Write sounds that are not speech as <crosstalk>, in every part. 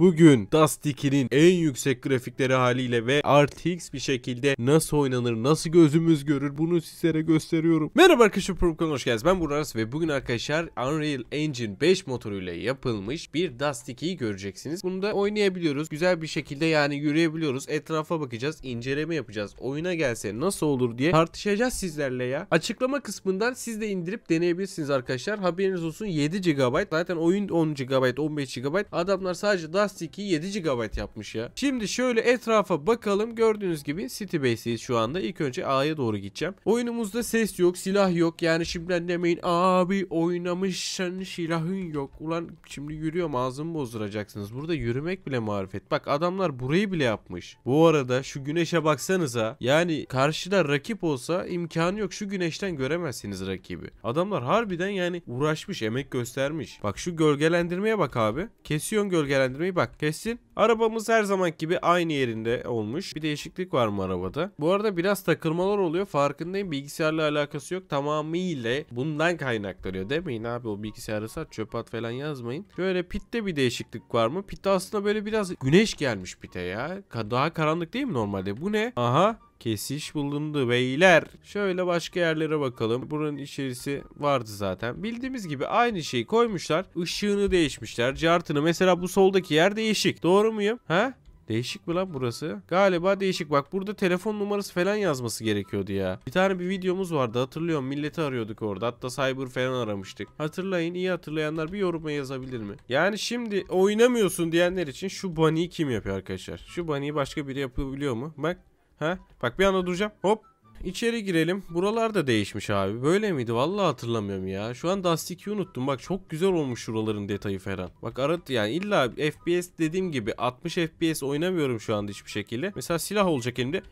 Bugün Dust 2'nin en yüksek grafikleri haliyle ve RTX bir şekilde nasıl oynanır, nasıl gözümüz görür bunu sizlere gösteriyorum. Merhaba arkadaşlar Promkan hoş geldiniz. Ben Burhan ve bugün arkadaşlar Unreal Engine 5 motoruyla yapılmış bir Dust 2'yi göreceksiniz. Bunu da oynayabiliyoruz. Güzel bir şekilde yani yürüyebiliyoruz. Etrafa bakacağız, inceleme yapacağız. Oyuna gelse nasıl olur diye tartışacağız sizlerle ya. Açıklama kısmından siz de indirip deneyebilirsiniz arkadaşlar. Haberiniz olsun 7 GB zaten oyun 10 GB, 15 GB. Adamlar sadece Dust Plastik'i 7 GB yapmış ya. Şimdi şöyle etrafa bakalım. Gördüğünüz gibi City Citybase'deyiz şu anda. İlk önce A'ya doğru gideceğim. Oyunumuzda ses yok, silah yok. Yani şimdiden demeyin abi oynamışsın silahın yok. Ulan şimdi yürüyorum ağzımı bozduracaksınız. Burada yürümek bile marifet. Bak adamlar burayı bile yapmış. Bu arada şu güneşe baksanıza. Yani karşıda rakip olsa imkanı yok. Şu güneşten göremezsiniz rakibi. Adamlar harbiden yani uğraşmış, emek göstermiş. Bak şu gölgelendirmeye bak abi. Kesiyorsun gölgelendirmeyi bak kesin Arabamız her zaman gibi aynı yerinde olmuş. Bir değişiklik var mı arabada? Bu arada biraz takılmalar oluyor. Farkındayım bilgisayarla alakası yok. Tamamıyla bundan kaynaklanıyor. Demeyin abi o bilgisayarı sat çöpe at falan yazmayın. Şöyle pitte bir değişiklik var mı? Pitte aslında böyle biraz güneş gelmiş pite ya. Daha karanlık değil mi normalde? Bu ne? Aha Kesiş bulundu beyler. Şöyle başka yerlere bakalım. Buranın içerisi vardı zaten. Bildiğimiz gibi aynı şeyi koymuşlar. Işığını değişmişler. Cartını mesela bu soldaki yer değişik. Doğru muyum? Ha? Değişik mi lan burası? Galiba değişik. Bak burada telefon numarası falan yazması gerekiyordu ya. Bir tane bir videomuz vardı hatırlıyorum. Milleti arıyorduk orada. Hatta cyber falan aramıştık. Hatırlayın iyi hatırlayanlar bir yoruma yazabilir mi? Yani şimdi oynamıyorsun diyenler için şu bunny'i kim yapıyor arkadaşlar? Şu bunny'i başka biri yapabiliyor mu? Bak Ha? Bak bir anda duracağım. Hop. İçeri girelim. Buralar da değişmiş abi. Böyle miydi? Vallahi hatırlamıyorum ya. Şu an Dust unuttum. Bak çok güzel olmuş şuraların detayı falan. Bak aradı yani illa FPS dediğim gibi 60 FPS oynamıyorum şu anda hiçbir şekilde. Mesela silah olacak elimde.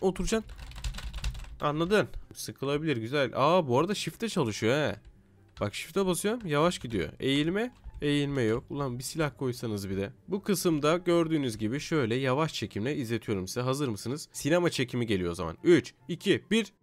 Oturacaksın. Anladın. Sıkılabilir güzel. Aa bu arada shift'te çalışıyor he. Bak shift'e basıyorum yavaş gidiyor. Eğilme Eğilme yok. Ulan bir silah koysanız bir de. Bu kısımda gördüğünüz gibi şöyle yavaş çekimle izletiyorum size. Hazır mısınız? Sinema çekimi geliyor o zaman. 3, 2, 1...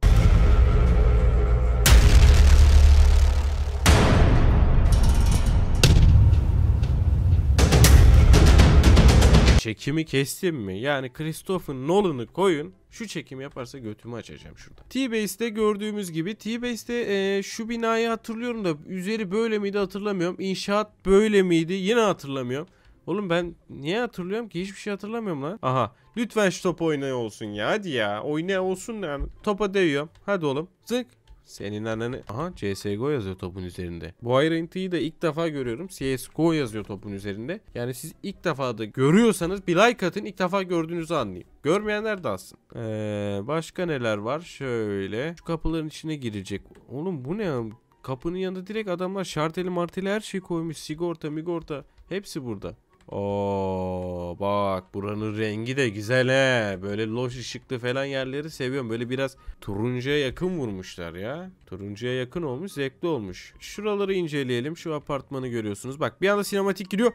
çekimi kestim mi? Yani Christopher Nolan'ı koyun şu çekim yaparsa götümü açacağım şurada. T-Base'de gördüğümüz gibi T-Base'de e, şu binayı hatırlıyorum da üzeri böyle miydi hatırlamıyorum. İnşaat böyle miydi yine hatırlamıyorum. Oğlum ben niye hatırlıyorum ki? Hiçbir şey hatırlamıyorum lan. Aha. Lütfen şu top oynay olsun ya. Hadi ya. oynay olsun yani. Topa değiyor. Hadi oğlum. Zık. Senin ananı. Aha CSGO yazıyor topun üzerinde. Bu ayrıntıyı da ilk defa görüyorum. CSGO yazıyor topun üzerinde. Yani siz ilk defa da görüyorsanız bir like atın ilk defa gördüğünüzü anlayayım. Görmeyenler de alsın. Ee, başka neler var? Şöyle. Şu kapıların içine girecek. Oğlum bu ne? Kapının yanında direkt adamlar şarteli marteli her şey koymuş. Sigorta migorta. Hepsi burada. Oo bak buranın rengi de güzel he. Böyle loş ışıklı falan yerleri seviyorum. Böyle biraz turuncuya yakın vurmuşlar ya. Turuncuya yakın olmuş zevkli olmuş. Şuraları inceleyelim. Şu apartmanı görüyorsunuz. Bak bir anda sinematik gidiyor.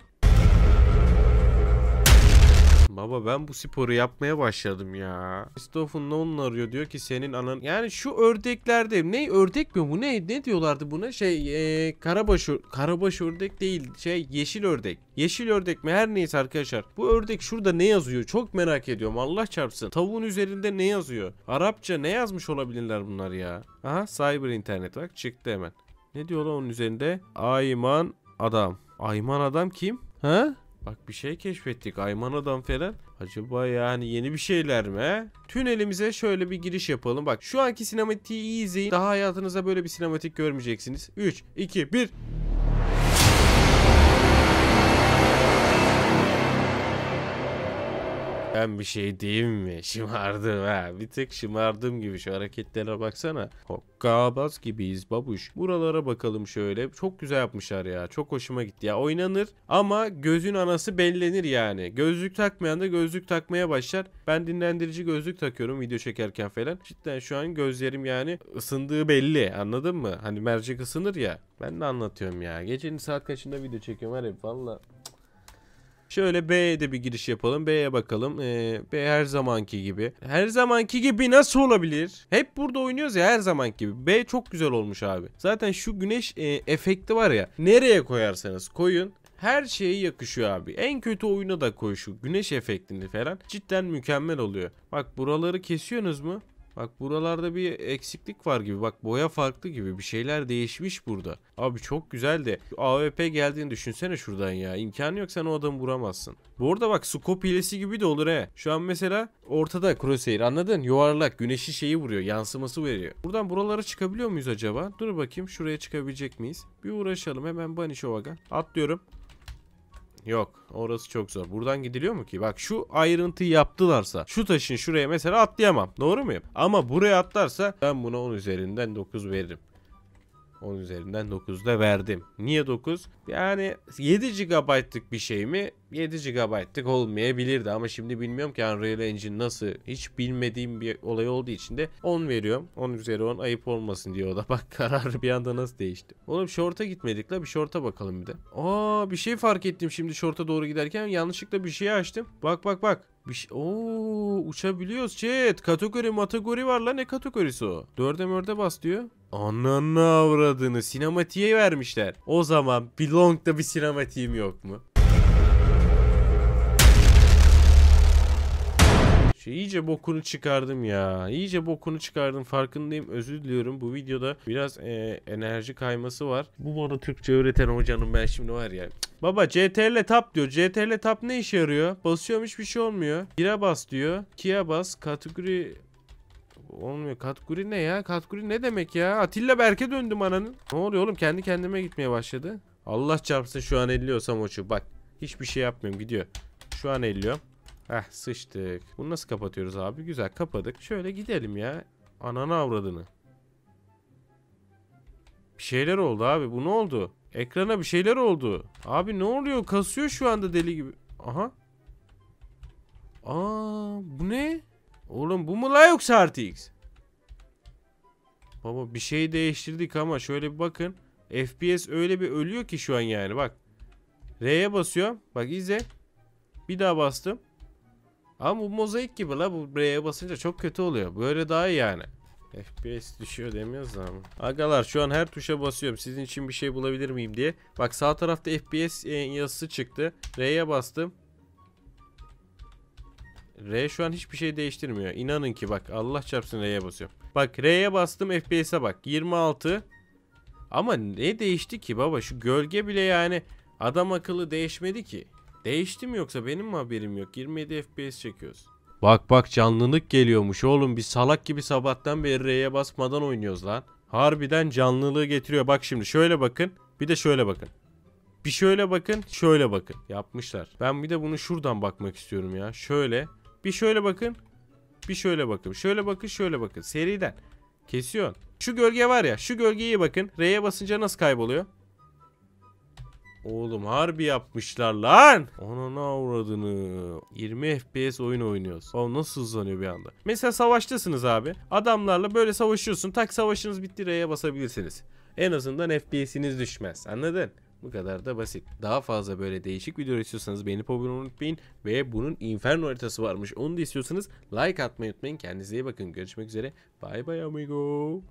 Ama ben bu sporu yapmaya başladım ya. Christopher Nolan arıyor diyor ki senin anan. Yani şu ördeklerde ne ördek mi bu ne ne diyorlardı buna şey ee, karabaş karabaş ördek değil şey yeşil ördek. Yeşil ördek mi her neyse arkadaşlar. Bu ördek şurada ne yazıyor çok merak ediyorum Allah çarpsın. Tavuğun üzerinde ne yazıyor? Arapça ne yazmış olabilirler bunlar ya? Aha cyber internet bak çıktı hemen. Ne diyorlar onun üzerinde? Ayman adam. Ayman adam kim? Ha? Bak bir şey keşfettik Aymana'dan falan. Acaba yani yeni bir şeyler mi? Tünelimize şöyle bir giriş yapalım. Bak şu anki sinematiği iyi izleyin. Daha hayatınızda böyle bir sinematik görmeyeceksiniz. 3, 2, 1... Ben bir şey diyeyim mi? Şımardım ha. Bir tek şımardım gibi şu hareketlere baksana. Hokkabaz gibiyiz babuş. Buralara bakalım şöyle. Çok güzel yapmışlar ya. Çok hoşuma gitti ya. Oynanır ama gözün anası bellenir yani. Gözlük takmayan da gözlük takmaya başlar. Ben dinlendirici gözlük takıyorum video çekerken falan. Cidden şu an gözlerim yani ısındığı belli. Anladın mı? Hani mercek ısınır ya. Ben de anlatıyorum ya. Gecenin saat kaçında video çekiyorum her valla. Şöyle B'ye de bir giriş yapalım. B'ye bakalım. Ee, B her zamanki gibi. Her zamanki gibi nasıl olabilir? Hep burada oynuyoruz ya her zamanki gibi. B çok güzel olmuş abi. Zaten şu güneş e, efekti var ya. Nereye koyarsanız koyun her şeye yakışıyor abi. En kötü oyuna da koy şu güneş efektini falan. Cidden mükemmel oluyor. Bak buraları kesiyorsunuz mu? Bak buralarda bir eksiklik var gibi. Bak boya farklı gibi. Bir şeyler değişmiş burada. Abi çok güzel de. AWP geldiğini düşünsene şuradan ya. İmkanı yok sen o adamı vuramazsın. Bu arada bak scope hilesi gibi de olur he. Şu an mesela ortada crosshair anladın? Yuvarlak güneşi şeyi vuruyor. Yansıması veriyor. Buradan buralara çıkabiliyor muyuz acaba? Dur bakayım şuraya çıkabilecek miyiz? Bir uğraşalım hemen Bunny Showaga. Atlıyorum. Yok orası çok zor. Buradan gidiliyor mu ki? Bak şu ayrıntıyı yaptılarsa şu taşın şuraya mesela atlayamam. Doğru muyum? Ama buraya atlarsa ben buna 10 üzerinden 9 veririm. 10 üzerinden 9'da verdim. Niye 9? Yani 7 GB'lık bir şey mi? 7 GB'lık olmayabilirdi ama şimdi bilmiyorum ki Unreal Engine nasıl hiç bilmediğim bir olay olduğu için de 10 veriyorum. 10 üzeri 10 ayıp olmasın diyor o da. <laughs> Bak karar bir anda nasıl değişti. Oğlum short'a gitmedik la bir short'a bakalım bir de. Aa bir şey fark ettim şimdi short'a doğru giderken yanlışlıkla bir şey açtım. Bak bak bak bir şey... Oo, uçabiliyoruz chat. Kategori matagori var lan, ne kategorisi o? Dörde mörde bas diyor. Ananı avradını sinematiğe vermişler. O zaman Belong'da bir sinematiğim yok mu? şey. İyice bokunu çıkardım ya. İyice bokunu çıkardım. Farkındayım. Özür diliyorum. Bu videoda biraz e, enerji kayması var. Bu bana Türkçe öğreten hocanın ben şimdi var ya. Baba CTRL tap diyor. CTRL tap ne işe yarıyor? Basıyorum hiçbir şey olmuyor. 1'e bas diyor. 2'ye bas. Kategori olmuyor. Kategori ne ya? Kategori ne demek ya? Atilla Berk'e döndüm ananın. Ne oluyor oğlum? Kendi kendime gitmeye başladı. Allah çarpsın şu an elliyorsam oçu. Bak hiçbir şey yapmıyorum gidiyor. Şu an elliyorum. Heh sıçtık. Bunu nasıl kapatıyoruz abi? Güzel kapadık. Şöyle gidelim ya. Ananı avradını. Bir şeyler oldu abi. Bu ne oldu? Ekrana bir şeyler oldu. Abi ne oluyor? Kasıyor şu anda deli gibi. Aha. Aa bu ne? Oğlum bu mu la yoksa RTX? Baba bir şey değiştirdik ama şöyle bir bakın. FPS öyle bir ölüyor ki şu an yani bak. R'ye basıyor Bak izle. Bir daha bastım. Ama bu mozaik gibi la bu R'ye basınca çok kötü oluyor. Böyle daha iyi yani. FPS düşüyor demiyoruz ama. Agalar şu an her tuşa basıyorum. Sizin için bir şey bulabilir miyim diye. Bak sağ tarafta FPS e, yazısı çıktı. R'ye bastım. R şu an hiçbir şey değiştirmiyor. İnanın ki bak Allah çarpsın R'ye basıyorum. Bak R'ye bastım FPS'e bak. 26. Ama ne değişti ki baba? Şu gölge bile yani adam akıllı değişmedi ki. Değişti mi yoksa benim mi haberim yok? 27 FPS çekiyoruz. Bak bak canlılık geliyormuş oğlum. bir salak gibi sabahtan beri R'ye basmadan oynuyoruz lan. Harbiden canlılığı getiriyor. Bak şimdi şöyle bakın. Bir de şöyle bakın. Bir şöyle bakın, şöyle bakın. Yapmışlar. Ben bir de bunu şuradan bakmak istiyorum ya. Şöyle. Bir şöyle bakın. Bir şöyle bakın. Şöyle bakın, şöyle bakın. Seriden. Kesiyor. Şu gölge var ya. Şu gölgeye bakın. R'ye basınca nasıl kayboluyor? Oğlum harbi yapmışlar lan. Anana uğradığını. 20 FPS oyun oynuyoruz. O nasıl hızlanıyor bir anda. Mesela savaştasınız abi. Adamlarla böyle savaşıyorsun. Tak savaşınız bitti R'ye basabilirsiniz. En azından FPS'iniz düşmez. Anladın? Bu kadar da basit. Daha fazla böyle değişik videolar istiyorsanız beğenip abone olmayı unutmayın. Ve bunun Inferno haritası varmış. Onu da istiyorsanız like atmayı unutmayın. Kendinize iyi bakın. Görüşmek üzere. Bay bay amigo.